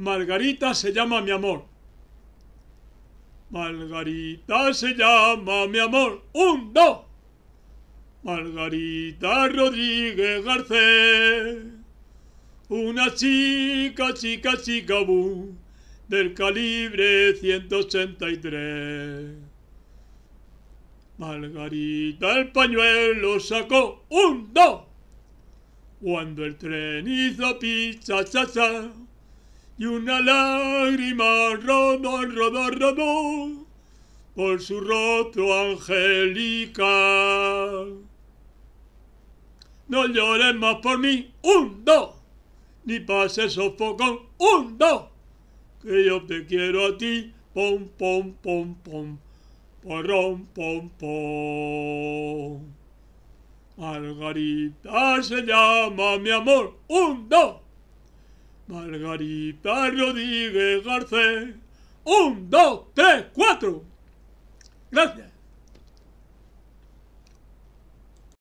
Margarita se llama mi amor. Margarita se llama mi amor. Un, dos. Margarita Rodríguez Garcés. Una chica, chica, chica, bu, del calibre 183. Margarita el pañuelo sacó. Un, dos. Cuando el tren hizo picha, chacha y una lágrima rodó, rodó, rodó por su rostro angélica. No llores más por mí, un, dos, ni pases sofocón, un, dos, que yo te quiero a ti, pom, pom, pom, pom, porrón, pom, pom. Margarita se llama mi amor, un, dos. Margarita Rodríguez Garcés. Un, dos, tres, cuatro. Gracias.